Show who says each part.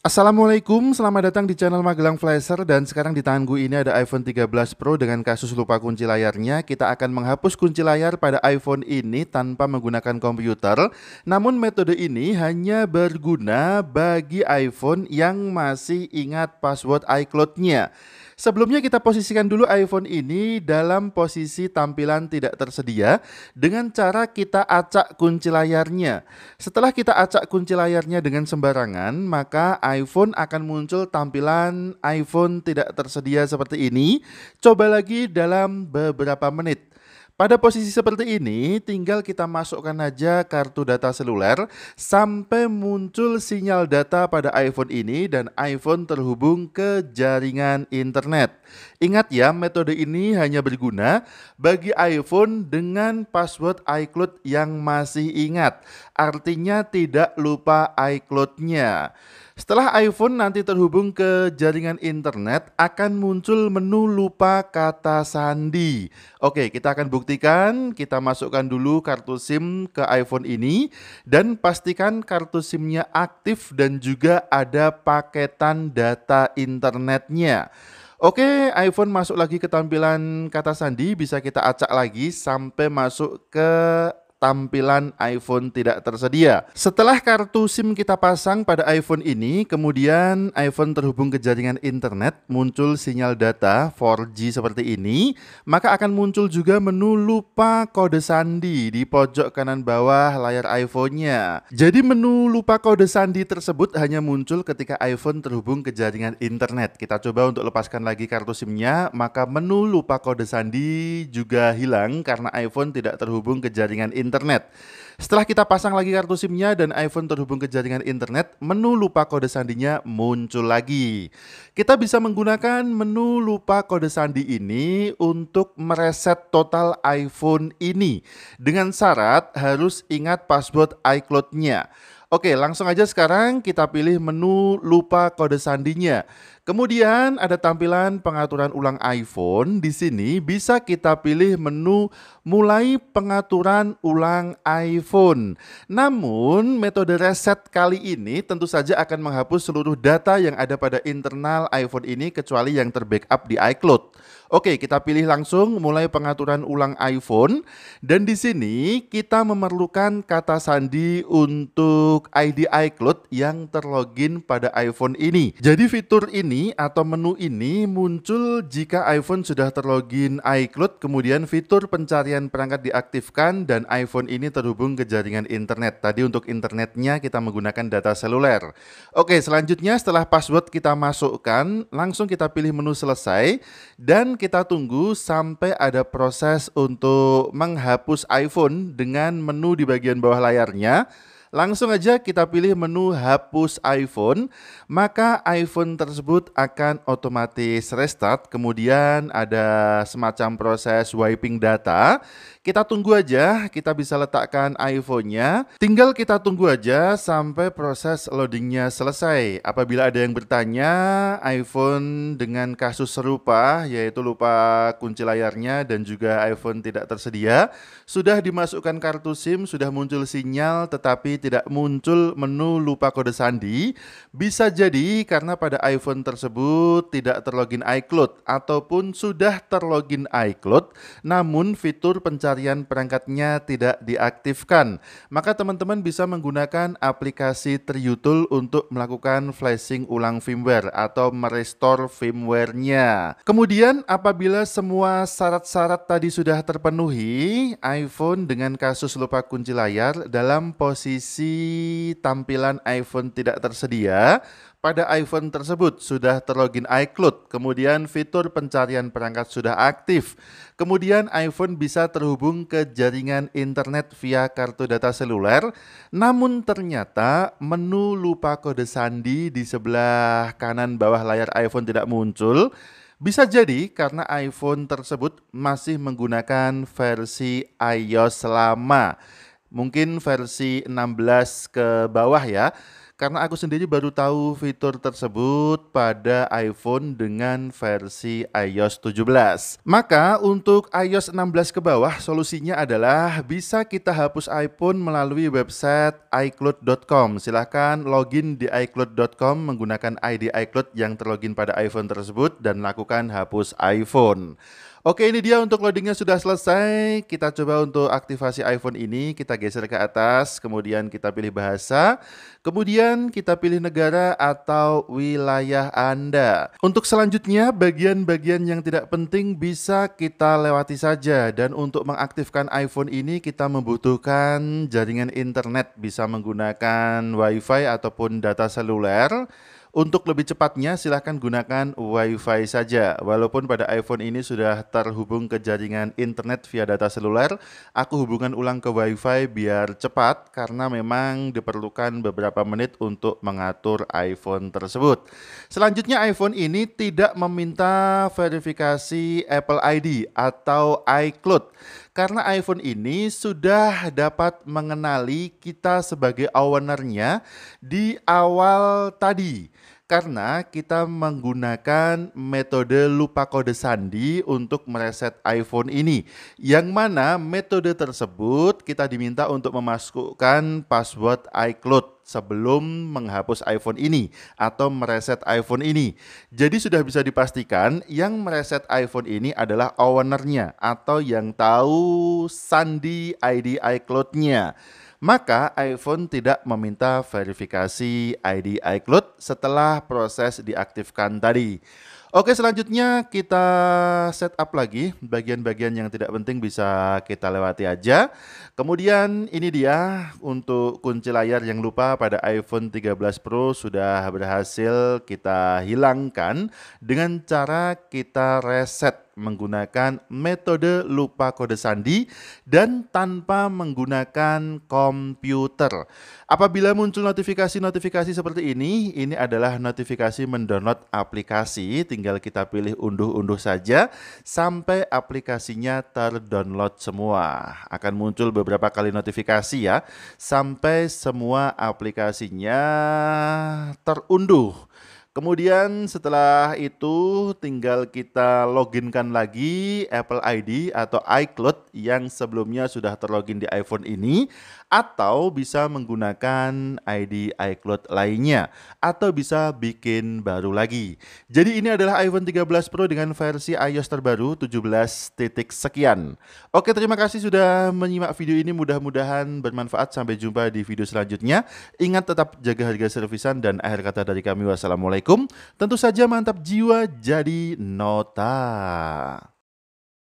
Speaker 1: Assalamualaikum, selamat datang di channel Magelang Flasher dan sekarang di tangan gue ini ada iPhone 13 Pro dengan kasus lupa kunci layarnya. Kita akan menghapus kunci layar pada iPhone ini tanpa menggunakan komputer. Namun metode ini hanya berguna bagi iPhone yang masih ingat password iCloud-nya. Sebelumnya kita posisikan dulu iPhone ini dalam posisi tampilan tidak tersedia dengan cara kita acak kunci layarnya. Setelah kita acak kunci layarnya dengan sembarangan, maka iPhone akan muncul tampilan iPhone tidak tersedia seperti ini. Coba lagi dalam beberapa menit. Pada posisi seperti ini, tinggal kita masukkan aja kartu data seluler sampai muncul sinyal data pada iPhone ini dan iPhone terhubung ke jaringan internet. Ingat ya, metode ini hanya berguna bagi iPhone dengan password iCloud yang masih ingat. Artinya tidak lupa iCloud-nya. Setelah iPhone nanti terhubung ke jaringan internet, akan muncul menu lupa kata sandi. Oke, kita akan buktikan. Kita masukkan dulu kartu SIM ke iPhone ini dan pastikan kartu SIM-nya aktif dan juga ada paketan data internetnya. Oke, iPhone masuk lagi ke tampilan kata sandi, bisa kita acak lagi sampai masuk ke tampilan iPhone tidak tersedia. Setelah kartu SIM kita pasang pada iPhone ini, kemudian iPhone terhubung ke jaringan internet, muncul sinyal data 4G seperti ini, maka akan muncul juga menu lupa kode sandi di pojok kanan bawah layar iPhone-nya. Jadi menu lupa kode sandi tersebut hanya muncul ketika iPhone terhubung ke jaringan internet. Kita coba untuk lepaskan lagi kartu SIM-nya, maka menu lupa kode sandi juga hilang karena iPhone tidak terhubung ke jaringan internet internet. Setelah kita pasang lagi kartu SIM-nya dan iPhone terhubung ke jaringan internet, menu lupa kode sandinya muncul lagi. Kita bisa menggunakan menu lupa kode sandi ini untuk mereset total iPhone ini dengan syarat harus ingat password iCloud-nya. Oke, langsung aja sekarang kita pilih menu lupa kode sandinya. Kemudian ada tampilan pengaturan ulang iPhone. Di sini bisa kita pilih menu mulai pengaturan ulang iPhone. Namun metode reset kali ini tentu saja akan menghapus seluruh data yang ada pada internal iPhone ini kecuali yang terbackup di iCloud. Oke, kita pilih langsung mulai pengaturan ulang iPhone dan di sini kita memerlukan kata sandi untuk ID iCloud yang terlogin pada iPhone ini. Jadi fitur ini atau menu ini muncul jika iPhone sudah terlogin iCloud, kemudian fitur pencarian perangkat diaktifkan dan iPhone ini terhubung ke jaringan internet. Tadi untuk internetnya kita menggunakan data seluler. Oke, selanjutnya setelah password kita masukkan, langsung kita pilih menu selesai dan kita tunggu sampai ada proses untuk menghapus iPhone dengan menu di bagian bawah layarnya. Langsung aja kita pilih menu hapus iPhone, maka iPhone tersebut akan otomatis restart. Kemudian ada semacam proses wiping data. Kita tunggu aja, kita bisa letakkan iPhone-nya. Tinggal kita tunggu aja sampai proses loadingnya selesai. Apabila ada yang bertanya, iPhone dengan kasus serupa, yaitu lupa kunci layarnya dan juga iPhone tidak tersedia, sudah dimasukkan kartu SIM, sudah muncul sinyal tetapi tidak muncul menu lupa kode sandi. Bisa jadi karena pada iPhone tersebut tidak terlogin iCloud ataupun sudah terlogin iCloud, namun fitur pencarian pencarian perangkatnya tidak diaktifkan. Maka teman-teman bisa menggunakan aplikasi Triutul untuk melakukan flashing ulang firmware atau merestore firmware-nya. Kemudian apabila semua syarat-syarat tadi sudah terpenuhi, iPhone dengan kasus lupa kunci layar dalam posisi tampilan iPhone tidak tersedia pada iPhone tersebut sudah terlogin iCloud, kemudian fitur pencarian perangkat sudah aktif. Kemudian iPhone bisa terhubung ke jaringan internet via kartu data seluler. Namun ternyata menu lupa kode sandi di sebelah kanan bawah layar iPhone tidak muncul. Bisa jadi karena iPhone tersebut masih menggunakan versi iOS lama. Mungkin versi 16 ke bawah ya. Karena aku sendiri baru tahu fitur tersebut pada iPhone dengan versi iOS 17. Maka untuk iOS 16 ke bawah solusinya adalah bisa kita hapus iPhone melalui website iCloud.com. Silahkan login di iCloud.com menggunakan ID iCloud yang terlogin pada iPhone tersebut dan lakukan hapus iPhone. Oke ini dia untuk loadingnya sudah selesai. Kita coba untuk aktivasi iPhone ini kita geser ke atas, kemudian kita pilih bahasa, kemudian kita pilih negara atau wilayah Anda. Untuk selanjutnya bagian-bagian yang tidak penting bisa kita lewati saja dan untuk mengaktifkan iPhone ini kita membutuhkan jaringan internet bisa menggunakan WiFi ataupun data seluler. Untuk lebih cepatnya, silahkan gunakan WiFi saja. Walaupun pada iPhone ini sudah terhubung ke jaringan internet via data seluler, aku hubungan ulang ke WiFi biar cepat karena memang diperlukan beberapa menit untuk mengatur iPhone tersebut. Selanjutnya, iPhone ini tidak meminta verifikasi Apple ID atau iCloud. Karena iPhone ini sudah dapat mengenali kita sebagai ownernya di awal tadi karena kita menggunakan metode lupa kode sandi untuk mereset iPhone ini. Yang mana metode tersebut kita diminta untuk memasukkan password iCloud sebelum menghapus iPhone ini atau mereset iPhone ini. Jadi sudah bisa dipastikan yang mereset iPhone ini adalah ownernya atau yang tahu sandi ID iCloud-nya maka iPhone tidak meminta verifikasi ID iCloud setelah proses diaktifkan tadi. Oke, selanjutnya kita setup lagi bagian-bagian yang tidak penting bisa kita lewati aja. Kemudian ini dia untuk kunci layar yang lupa pada iPhone 13 Pro sudah berhasil kita hilangkan dengan cara kita reset menggunakan metode lupa kode sandi dan tanpa menggunakan komputer. Apabila muncul notifikasi-notifikasi seperti ini, ini adalah notifikasi mendownload aplikasi, tinggal kita pilih unduh-unduh saja sampai aplikasinya terdownload semua. Akan muncul beberapa kali notifikasi ya, sampai semua aplikasinya terunduh. Kemudian setelah itu tinggal kita loginkan lagi Apple ID atau iCloud yang sebelumnya sudah terlogin di iPhone ini atau bisa menggunakan ID iCloud lainnya atau bisa bikin baru lagi. Jadi ini adalah iPhone 13 Pro dengan versi iOS terbaru 17 sekian. Oke, terima kasih sudah menyimak video ini. Mudah-mudahan bermanfaat. Sampai jumpa di video selanjutnya. Ingat tetap jaga harga servisan dan akhir kata dari kami wassalamualaikum Assalamualaikum. Tentu saja mantap jiwa jadi nota.